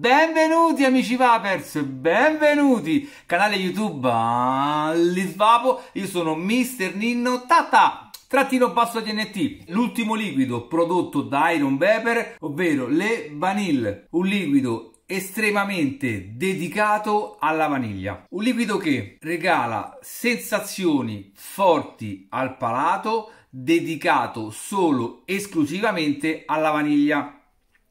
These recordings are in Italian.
Benvenuti amici Vapers, benvenuti canale YouTube Lisvapo, io sono Mr. Ninno Tata trattino basso TNT, l'ultimo liquido prodotto da Iron Vapor, ovvero le Vanille, un liquido estremamente dedicato alla vaniglia. Un liquido che regala sensazioni forti al palato, dedicato solo esclusivamente alla vaniglia.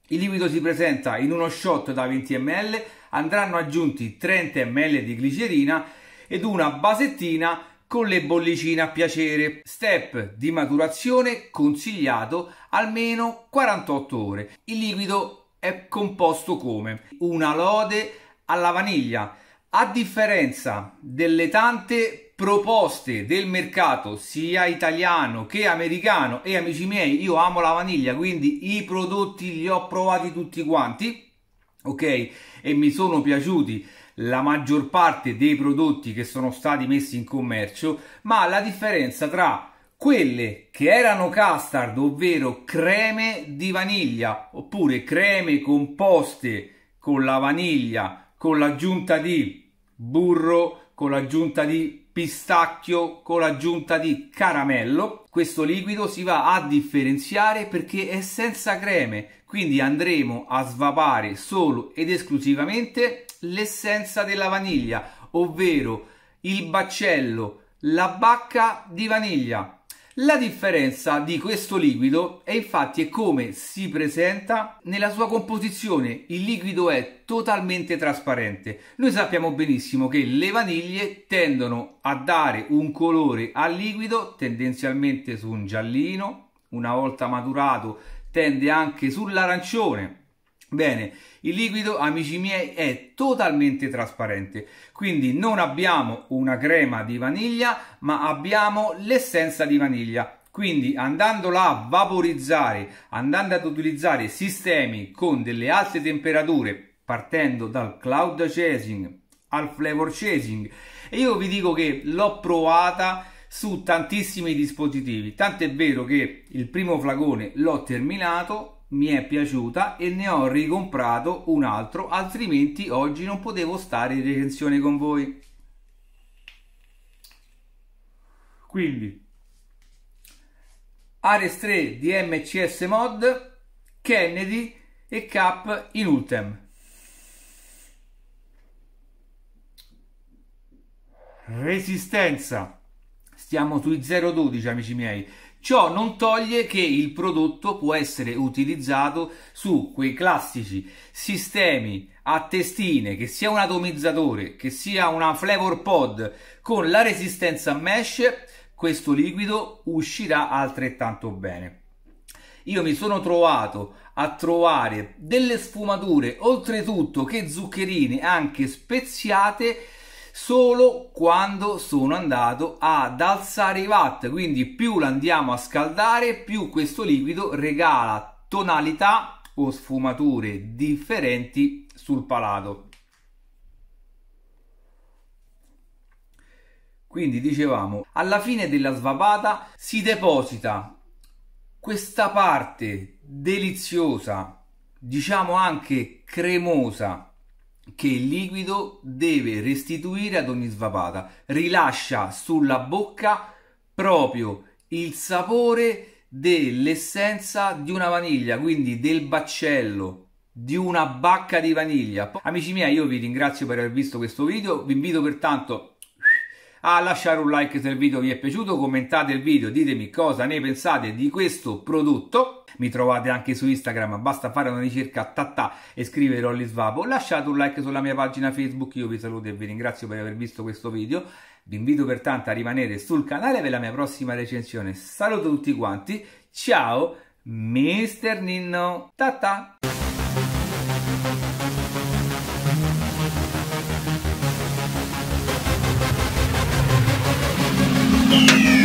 Il liquido si presenta in uno shot da 20 ml, andranno aggiunti 30 ml di glicerina ed una basettina con le bollicine a piacere. Step di maturazione consigliato almeno 48 ore. Il liquido è composto come una lode alla vaniglia. A differenza delle tante proposte del mercato sia italiano che americano e amici miei io amo la vaniglia quindi i prodotti li ho provati tutti quanti ok e mi sono piaciuti la maggior parte dei prodotti che sono stati messi in commercio ma la differenza tra quelle che erano custard, ovvero creme di vaniglia, oppure creme composte con la vaniglia, con l'aggiunta di burro, con l'aggiunta di pistacchio con l'aggiunta di caramello. Questo liquido si va a differenziare perché è senza creme, quindi andremo a svapare solo ed esclusivamente l'essenza della vaniglia, ovvero il baccello, la bacca di vaniglia. La differenza di questo liquido è infatti come si presenta nella sua composizione. Il liquido è totalmente trasparente. Noi sappiamo benissimo che le vaniglie tendono a dare un colore al liquido tendenzialmente su un giallino, una volta maturato tende anche sull'arancione Bene, il liquido, amici miei, è totalmente trasparente, quindi non abbiamo una crema di vaniglia, ma abbiamo l'essenza di vaniglia. Quindi andandola a vaporizzare, andando ad utilizzare sistemi con delle alte temperature, partendo dal cloud chasing al flavor chasing, e io vi dico che l'ho provata su tantissimi dispositivi, tant'è vero che il primo flacone l'ho terminato mi è piaciuta e ne ho ricomprato un altro, altrimenti oggi non potevo stare in recensione con voi. Quindi, Ares 3 di MCS Mod, Kennedy e Cap in Ultem. Resistenza. Stiamo sui 0,12 amici miei. Ciò non toglie che il prodotto può essere utilizzato su quei classici sistemi a testine, che sia un atomizzatore, che sia una flavor pod con la resistenza mesh, questo liquido uscirà altrettanto bene. Io mi sono trovato a trovare delle sfumature, oltretutto che zuccherine anche speziate solo quando sono andato ad alzare i watt quindi più l'andiamo a scaldare più questo liquido regala tonalità o sfumature differenti sul palato quindi dicevamo alla fine della svapata si deposita questa parte deliziosa diciamo anche cremosa che il liquido deve restituire ad ogni svapata. Rilascia sulla bocca proprio il sapore dell'essenza di una vaniglia, quindi del baccello di una bacca di vaniglia. Amici miei, io vi ringrazio per aver visto questo video, vi invito pertanto a lasciare un like se il video vi è piaciuto, commentate il video, ditemi cosa ne pensate di questo prodotto. Mi trovate anche su Instagram, basta fare una ricerca tatta e scrivere Olli Svapo. Lasciate un like sulla mia pagina Facebook, io vi saluto e vi ringrazio per aver visto questo video. Vi invito pertanto a rimanere sul canale per la mia prossima recensione. Saluto tutti quanti, ciao, Mister Ninno, tattà! Thank you.